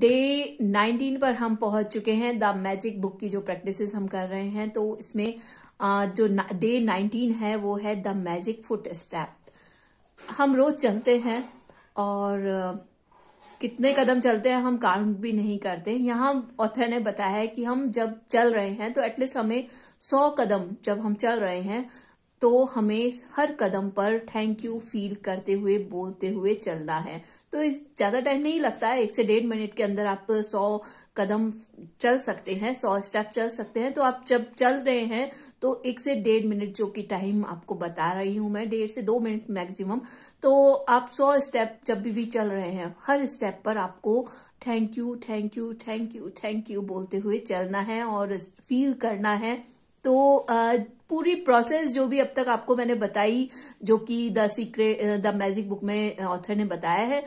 day 19 पर हम पहुंच चुके हैं द मैजिक बुक की जो प्रैक्टिसेस हम कर रहे हैं तो इसमें जो डे 19 है वो है द मैजिक फुट स्टेप हम रोज चलते हैं और कितने कदम चलते हैं हम काउंट भी नहीं करते यहाँ ऑथर ने बताया है कि हम जब चल रहे हैं तो एटलीस्ट हमें सौ कदम जब हम चल रहे हैं तो हमें हर कदम पर थैंक यू फील करते हुए बोलते हुए चलना है तो इस ज़्यादा टाइम नहीं लगता है एक से डेढ़ मिनट के अंदर आप सौ कदम चल सकते हैं सौ स्टेप चल सकते हैं तो आप जब चल रहे हैं तो एक से डेढ़ मिनट जो कि टाइम आपको बता रही हूं मैं डेढ़ से दो मिनट मैक्सिमम तो आप सौ स्टेप जब भी चल रहे हैं हर स्टेप पर आपको thank you thank you thank you thank you बोलते हुए चलना है और फील करना है तो आ, पूरी प्रोसेस जो भी अब तक आपको मैंने बताई जो कि The Secret The Magic book में ऑथर ने बताया है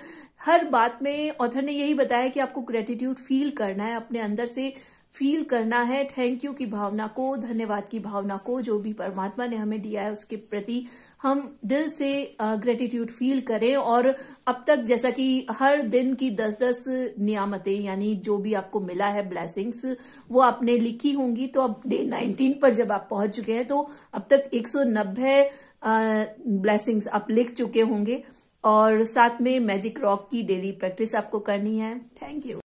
हर बात में ऑथर ने यही बताया कि आपको ग्रेटिट्यूड फील करना है अपने अंदर से फील करना है थैंक यू की भावना को धन्यवाद की भावना को जो भी परमात्मा ने हमें दिया है उसके प्रति हम दिल से ग्रेटिट्यूड फील करें और अब तक जैसा कि हर दिन की दस दस नियामतें यानी जो भी आपको मिला है ब्लेसिंग्स वो आपने लिखी होंगी तो अब डे नाइनटीन पर जब आप पहुंच चुके हैं तो अब तक एक सौ नब्बे ब्लेसिंग्स आप लिख चुके होंगे और साथ में मैजिक रॉक की डेली प्रैक्टिस आपको करनी है थैंक यू